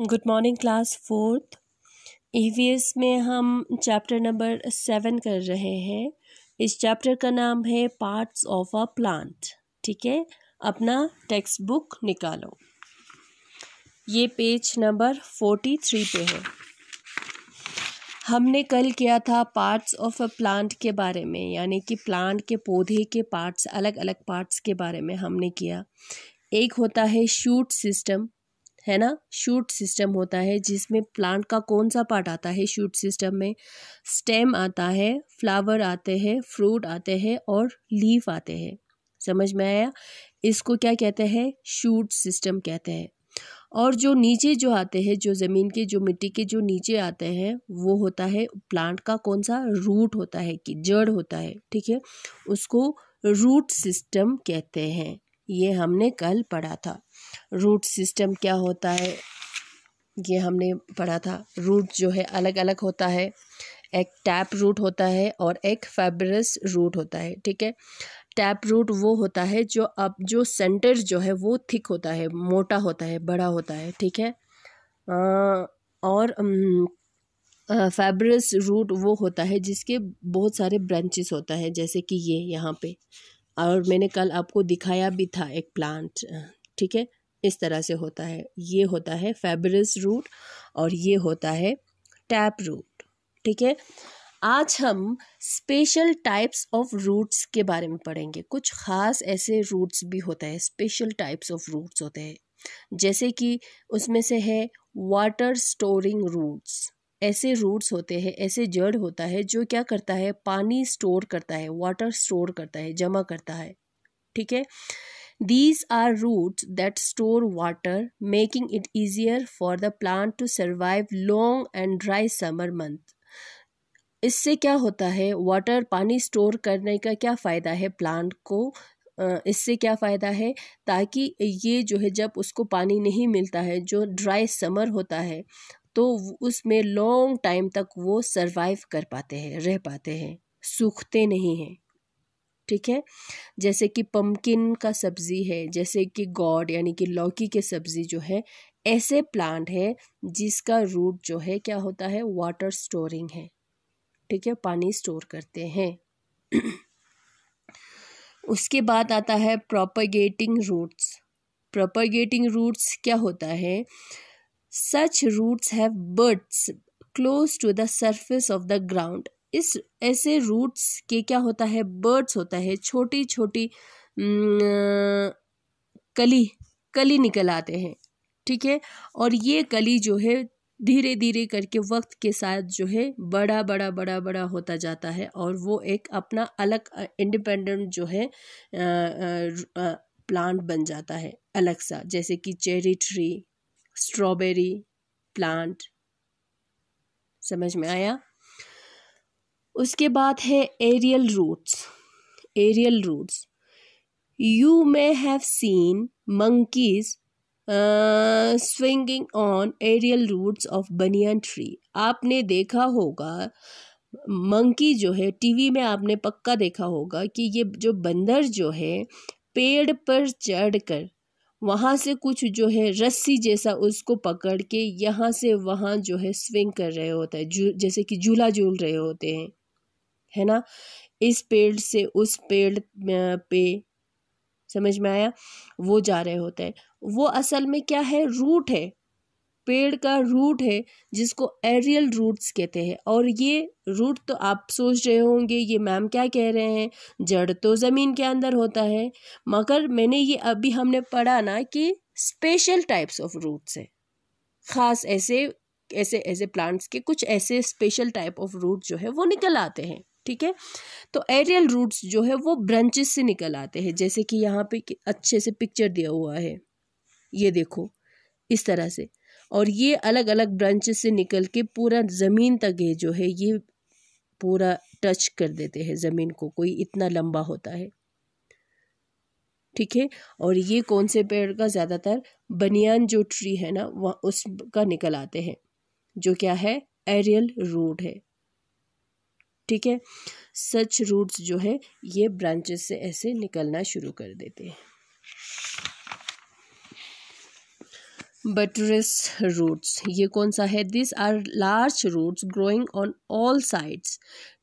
Good morning class fourth E e में हम chapter number seven कर रहे हैं इस चैप्टर का नाम है पार्ट्स ऑफ अ प्लांट ठीक है अपना टेक्स्ट बुक निकालो ये पेज नंबर फोर्टी थ्री पे है हमने कल किया था पार्ट्स ऑफ अ प्लांट के बारे में यानी कि प्लांट के पौधे के पार्ट्स अलग अलग पार्ट्स के बारे में हमने किया एक होता है शूट सिस्टम है ना शूट सिस्टम होता है जिसमें प्लांट का कौन सा पार्ट आता है शूट सिस्टम में स्टेम आता है फ्लावर आते हैं फ्रूट आते हैं और लीफ आते हैं समझ में आया इसको क्या कहते हैं शूट सिस्टम कहते हैं और जो नीचे जो आते हैं जो ज़मीन के जो मिट्टी के जो नीचे आते हैं वो होता है प्लांट का कौन सा रूट होता है कि जड़ होता है ठीक है उसको रूट सिस्टम कहते हैं ये हमने कल पढ़ा था रूट सिस्टम क्या होता है ये हमने पढ़ा था रूट जो है अलग अलग होता है एक टैप रूट होता है और एक फैब्रस रूट होता है ठीक है टैप रूट वो होता है जो अब जो सेंटर जो है वो थिक होता है मोटा होता है बड़ा होता है ठीक है आ, और फैब्रस रूट वो होता है जिसके बहुत सारे ब्रांचेस होता है जैसे कि ये यहाँ पे और मैंने कल आपको दिखाया भी था एक प्लांट ठीक है इस तरह से होता है ये होता है फेबरस रूट और ये होता है टैप रूट ठीक है आज हम स्पेशल टाइप्स ऑफ रूट्स के बारे में पढ़ेंगे कुछ ख़ास ऐसे रूट्स भी होते हैं स्पेशल टाइप्स ऑफ रूट्स होते हैं जैसे कि उसमें से है वाटर स्टोरिंग रूट्स ऐसे रूट्स होते हैं ऐसे जड़ होता है जो क्या करता है पानी स्टोर करता है वाटर स्टोर करता है जमा करता है ठीक है these are roots that store water making it easier for the plant to survive long and dry summer month इससे क्या होता है वाटर पानी स्टोर करने का क्या फ़ायदा है प्लांट को इससे क्या फ़ायदा है ताकि ये जो है जब उसको पानी नहीं मिलता है जो ड्राई समर होता है तो उसमें लॉन्ग टाइम तक वो सर्वाइव कर पाते हैं रह पाते हैं सूखते नहीं हैं ठीक है जैसे कि पम्पकिन का सब्ज़ी है जैसे कि गॉड यानी कि लौकी के सब्ज़ी जो है ऐसे प्लांट है जिसका रूट जो है क्या होता है वाटर स्टोरिंग है ठीक है पानी स्टोर करते हैं उसके बाद आता है प्रोपगेटिंग रूट्स प्रोपगेटिंग रूट्स क्या होता है such roots have birds close to the surface of the ground इस ऐसे रूट्स के क्या होता है बर्ड्स होता है छोटी छोटी कली कली निकल आते हैं ठीक है और ये कली जो है धीरे धीरे करके वक्त के साथ जो है बड़ा बड़ा बड़ा बड़ा होता जाता है और वो एक अपना अलग इंडिपेंडेंट जो है प्लांट बन जाता है अलग सा जैसे कि चेरी ट्री स्ट्रॉबेरी प्लांट समझ में आया उसके बाद है aerial roots aerial roots you may have seen monkeys swinging on aerial roots of banyan tree आपने देखा होगा मंकी जो है टीवी में आपने पक्का देखा होगा कि ये जो बंदर जो है पेड़ पर चढ़कर वहाँ से कुछ जो है रस्सी जैसा उसको पकड़ के यहाँ से वहाँ जो है स्विंग कर रहे होता है जैसे कि झूला झूल रहे होते हैं है ना इस पेड़ से उस पेड़ पे समझ में आया वो जा रहे होते हैं वो असल में क्या है रूट है पेड़ का रूट है जिसको एरियल रूट्स कहते हैं और ये रूट तो आप सोच रहे होंगे ये मैम क्या कह रहे हैं जड़ तो ज़मीन के अंदर होता है मगर मैंने ये अभी हमने पढ़ा ना कि स्पेशल टाइप्स ऑफ रूट्स है ख़ास ऐसे ऐसे ऐसे प्लांट्स के कुछ ऐसे स्पेशल टाइप ऑफ रूट जो है वो निकल आते हैं ठीक है तो एरियल रूट्स जो है वो ब्रांचेस से निकल आते हैं जैसे कि यहाँ पे अच्छे से पिक्चर दिया हुआ है ये देखो इस तरह से और ये अलग अलग ब्रांच से निकल के पूरा ज़मीन तक ये जो है ये पूरा टच कर देते हैं ज़मीन को कोई इतना लंबा होता है ठीक है और ये कौन से पेड़ का ज़्यादातर बनियान जो ट्री है ना वह उसका निकल आते हैं जो क्या है एरियल रूट है ठीक है सच रूट्स जो है ये ब्रांचेस से ऐसे निकलना शुरू कर देते हैं बटरस रूट्स ये कौन सा है this are large roots growing on all sides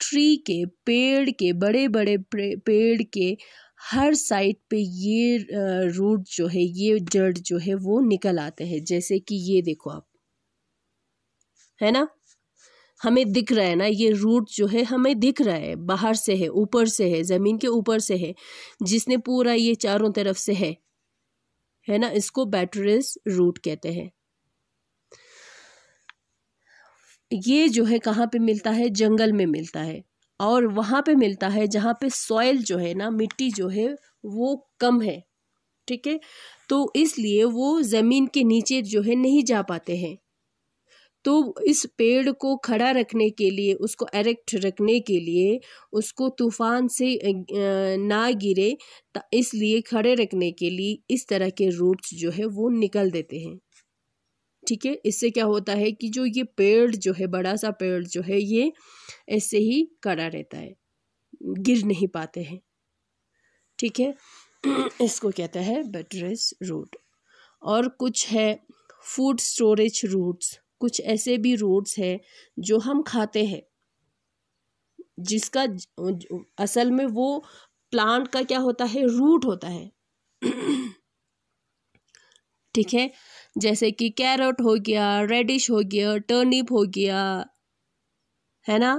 tree के पेड़ के बड़े बड़े पेड़ के हर साइड पे ये रूट जो है ये जड़ जो है वो निकल आते हैं जैसे कि ये देखो आप है ना हमें दिख रहा है ना ये रूट जो है हमें दिख रहा है बाहर से है ऊपर से है ज़मीन के ऊपर से है जिसने पूरा ये चारों तरफ से है है ना इसको बैटरिस रूट कहते हैं ये जो है कहाँ पे मिलता है जंगल में मिलता है और वहाँ पे मिलता है जहाँ पे सॉयल जो है ना मिट्टी जो है वो कम है ठीक है तो इसलिए वो ज़मीन के नीचे जो है नहीं जा पाते हैं तो इस पेड़ को खड़ा रखने के लिए उसको एरेक्ट रखने के लिए उसको तूफ़ान से ना गिरे इसलिए खड़े रखने के लिए इस तरह के रूट्स जो है वो निकल देते हैं ठीक है इससे क्या होता है कि जो ये पेड़ जो है बड़ा सा पेड़ जो है ये ऐसे ही खड़ा रहता है गिर नहीं पाते हैं ठीक है इसको कहता है बटरेस रूट और कुछ है फूड स्टोरेज रूट्स कुछ ऐसे भी रूट्स हैं जो हम खाते हैं जिसका असल में वो प्लांट का क्या होता है रूट होता है ठीक है जैसे कि कैरेट हो गया रेडिश हो गया टर्निप हो गया है ना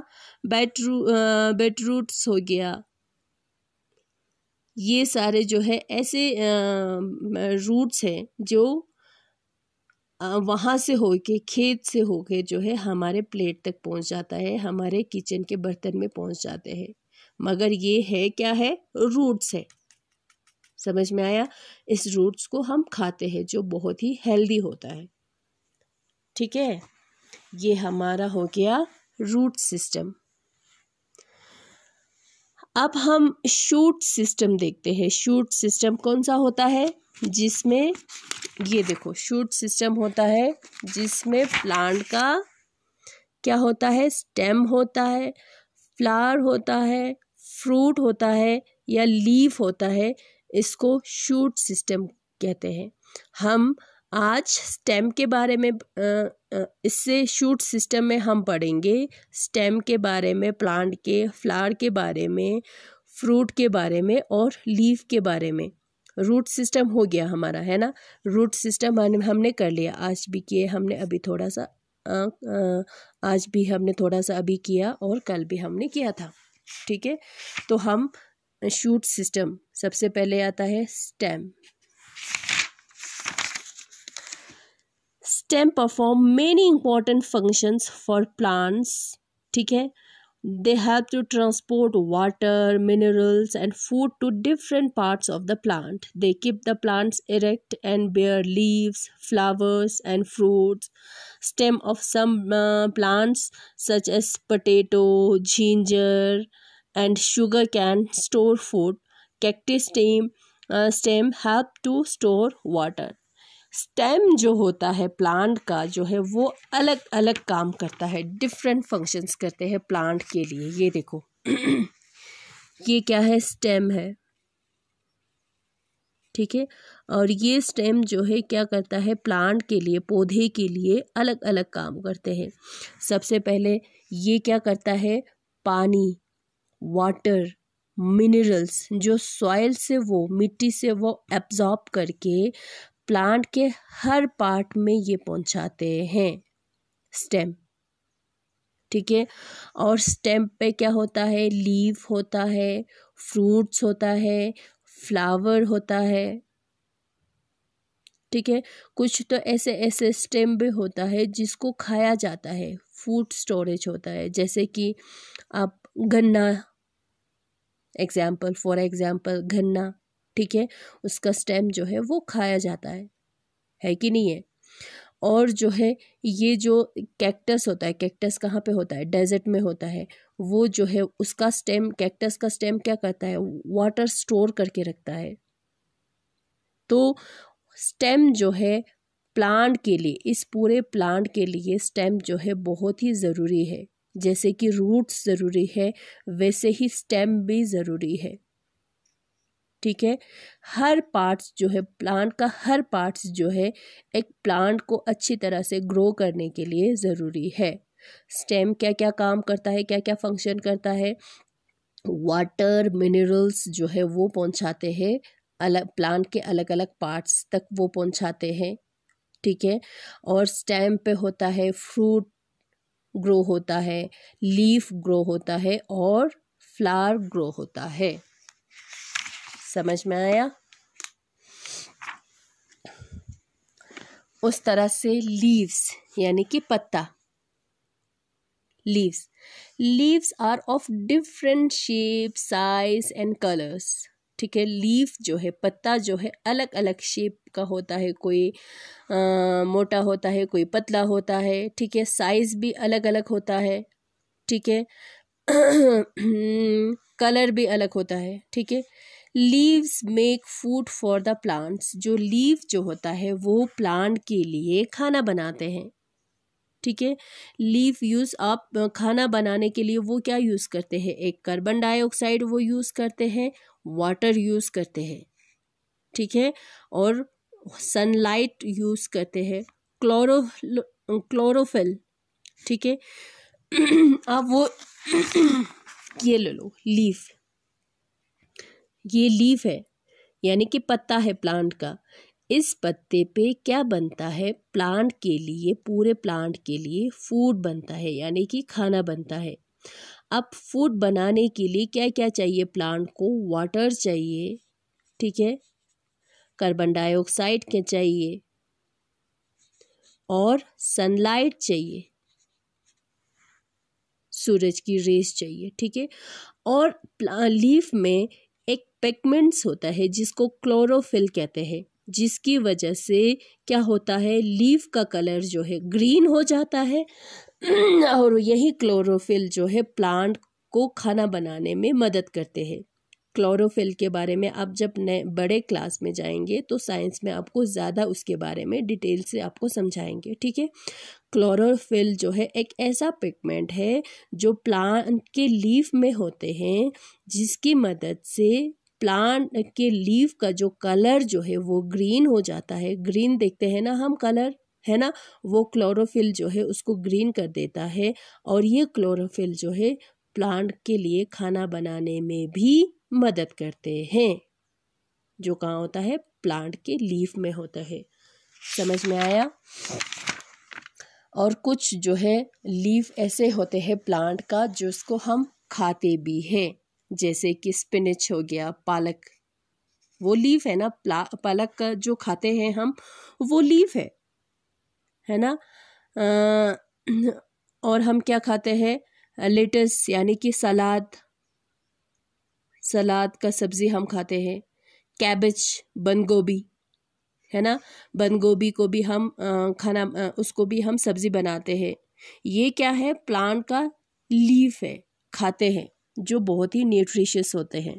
बेटरू बेटरूट्स हो गया ये सारे जो है ऐसे रूट्स हैं जो वहाँ से होके खेत से होके जो है हमारे प्लेट तक पहुँच जाता है हमारे किचन के बर्तन में पहुँच जाते हैं मगर ये है क्या है रूट्स है समझ में आया इस रूट्स को हम खाते हैं जो बहुत ही हेल्दी होता है ठीक है ये हमारा हो गया रूट सिस्टम अब हम शूट सिस्टम देखते हैं शूट सिस्टम कौन सा होता है जिसमें ये देखो शूट सिस्टम होता है जिसमें प्लांट का क्या होता है स्टेम होता है फ्लावर होता है फ्रूट होता है या लीफ होता है इसको शूट सिस्टम कहते हैं हम आज स्टेम के बारे में इससे शूट सिस्टम में हम पढ़ेंगे स्टेम के बारे में प्लांट के फ्लावर के बारे में फ्रूट के बारे में और लीफ के बारे में रूट सिस्टम हो गया हमारा है ना रूट सिस्टम हमने कर लिया आज भी किए हमने अभी थोड़ा सा आ, आ, आज भी हमने थोड़ा सा अभी किया और कल भी हमने किया था ठीक है तो हम शूट सिस्टम सबसे पहले आता है stem stem perform many important functions for plants ठीक है They help to transport water, minerals, and food to different parts of the plant. They keep the plants erect and bear leaves, flowers, and fruits. Stem of some uh, plants, such as potato, ginger, and sugar, can store food. Cactus stem, uh, stem help to store water. Stem जो होता है plant का जो है वो अलग अलग काम करता है डिफरेंट फंक्शंस करते हैं प्लांट के लिए ये देखो ये क्या है स्टेम है ठीक है और ये स्टेम जो है क्या करता है प्लांट के लिए पौधे के लिए अलग अलग काम करते हैं सबसे पहले ये क्या करता है पानी वाटर मिनरल्स जो सॉइल से वो मिट्टी से वो एब्जॉर्ब करके प्लांट के हर पार्ट में ये पहुंचाते हैं स्टेम ठीक है और स्टेम पे क्या होता है लीव होता है फ्रूट्स होता है फ्लावर होता है ठीक है कुछ तो ऐसे ऐसे स्टेम भी होता है जिसको खाया जाता है फूड स्टोरेज होता है जैसे कि आप गन्ना एग्जाम्पल फॉर एग्जाम्पल गन्ना ठीक है उसका स्टेम जो है वो खाया जाता है है कि नहीं है और जो है ये जो कैक्टस होता है कैक्टस कहाँ पे होता है डेजर्ट में होता है वो जो है उसका स्टेम कैक्टस का स्टेम क्या करता है वाटर स्टोर करके रखता है तो स्टेम जो है प्लांट के लिए इस पूरे प्लांट के लिए स्टेम जो है बहुत ही ज़रूरी है जैसे कि रूट्स ज़रूरी है वैसे ही स्टेम भी ज़रूरी है ठीक है हर पार्ट्स जो है प्लांट का हर पार्ट्स जो है एक प्लांट को अच्छी तरह से ग्रो करने के लिए ज़रूरी है स्टेम क्या क्या काम करता है क्या क्या फंक्शन करता है वाटर मिनरल्स जो है वो पहुंचाते हैं अलग प्लांट के अलग अलग पार्ट्स तक वो पहुंचाते हैं ठीक है और स्टेम पे होता है फ्रूट ग्रो होता है लीफ ग्रो होता है और फ्लावर ग्रो होता है समझ में आया उस तरह से लीव्स यानी कि पत्ता leaves leaves are of different shape size and colours ठीक है लीफ जो है पत्ता जो है अलग अलग शेप का होता है कोई आ, मोटा होता है कोई पतला होता है ठीक है साइज भी अलग अलग होता है ठीक है कलर भी अलग होता है ठीक है leaves make food for the plants जो लीव जो होता है वो प्लांट के लिए खाना बनाते हैं ठीक है लीव यूज़ आप खाना बनाने के लिए वो क्या यूज़ करते हैं एक कार्बन डाइऑक्साइड वो यूज़ करते हैं वाटर यूज़ करते हैं ठीक है और सनलाइट यूज़ करते हैं क्लोरो क्लोरोफिल ठीक है आप वो ये ले लो लीव ये लीव है यानी कि पत्ता है प्लांट का इस पत्ते पे क्या बनता है प्लांट के लिए पूरे प्लांट के लिए फूड बनता है यानी कि खाना बनता है अब फूड बनाने के लिए क्या क्या चाहिए प्लांट को वाटर चाहिए ठीक है कार्बन डाइऑक्साइड के चाहिए और सनलाइट चाहिए सूरज की रेस चाहिए ठीक है और लीफ में पेगमेंट्स होता है जिसको क्लोरोफिल कहते हैं जिसकी वजह से क्या होता है लीफ का कलर जो है ग्रीन हो जाता है और यही क्लोरोफिल जो है प्लांट को खाना बनाने में मदद करते हैं क्लोरोफिल के बारे में आप जब नए बड़े क्लास में जाएंगे तो साइंस में आपको ज़्यादा उसके बारे में डिटेल से आपको समझाएंगे ठीक है क्लोरोफिल जो है एक ऐसा पिगमेंट है जो प्लांट के लीफ में होते हैं जिसकी मदद से प्लांट के लीव का जो कलर जो है वो ग्रीन हो जाता है ग्रीन देखते हैं ना हम कलर है ना वो क्लोरोफिल जो है उसको ग्रीन कर देता है और ये क्लोरोफिल जो है प्लांट के लिए खाना बनाने में भी मदद करते हैं जो कहाँ होता है प्लांट के लीफ में होता है समझ में आया और कुछ जो है लीफ ऐसे होते हैं प्लांट का जिसको हम खाते भी हैं जैसे कि स्पिनच हो गया पालक वो लीफ है ना पालक का जो खाते हैं हम वो लीफ है है ना और हम क्या खाते हैं लेटस यानी कि सलाद सलाद का सब्ज़ी हम खाते हैं कैबेज बंद गोभी है ना बंद गोभी को भी हम खाना उसको भी हम सब्ज़ी बनाते हैं ये क्या है प्लांट का लीफ है खाते हैं जो बहुत ही न्यूट्रिशियस होते हैं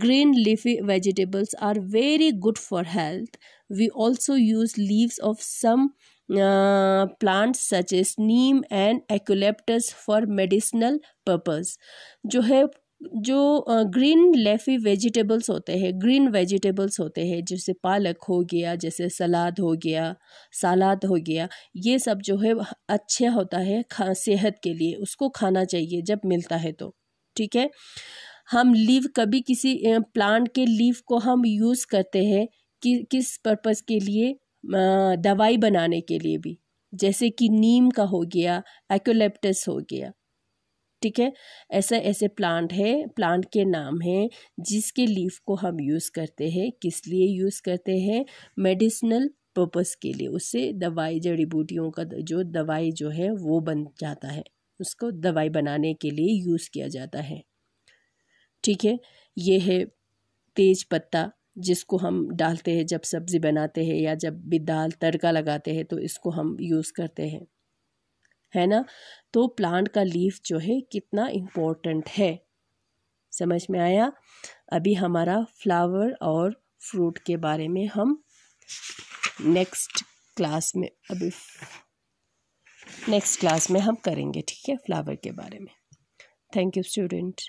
green leafy vegetables are very good for health we also use leaves of some plants such as neem and eucalyptus for medicinal purpose जो है जो ग्रीन लेफी वेजिटेबल्स होते हैं ग्रीन वेजिटेबल्स होते हैं जैसे पालक हो गया जैसे सलाद हो गया सलाद हो गया ये सब जो है अच्छा होता है खा सेहत के लिए उसको खाना चाहिए जब मिलता है तो ठीक है हम लीव कभी किसी प्लांट के लीव को हम यूज़ करते हैं कि किस पर्पज़ के लिए दवाई बनाने के लिए भी जैसे कि नीम का हो गया एक्ोलेप्टस हो गया ठीक है ऐसा ऐसे प्लांट है प्लांट के नाम हैं जिसके लीफ को हम यूज़ करते हैं किस लिए यूज़ करते हैं मेडिसिनल पर्पज़ के लिए उससे दवाई जड़ी बूटियों का जो दवाई जो है वो बन जाता है उसको दवाई बनाने के लिए यूज़ किया जाता है ठीक है ये है तेज पत्ता जिसको हम डालते हैं जब सब्ज़ी बनाते हैं या जब भी दाल तड़का लगाते हैं तो इसको हम यूज़ करते हैं है ना तो प्लांट का लीफ जो है कितना इम्पोर्टेंट है समझ में आया अभी हमारा फ्लावर और फ्रूट के बारे में हम नेक्स्ट क्लास में अभी नेक्स्ट क्लास में हम करेंगे ठीक है फ्लावर के बारे में थैंक यू स्टूडेंट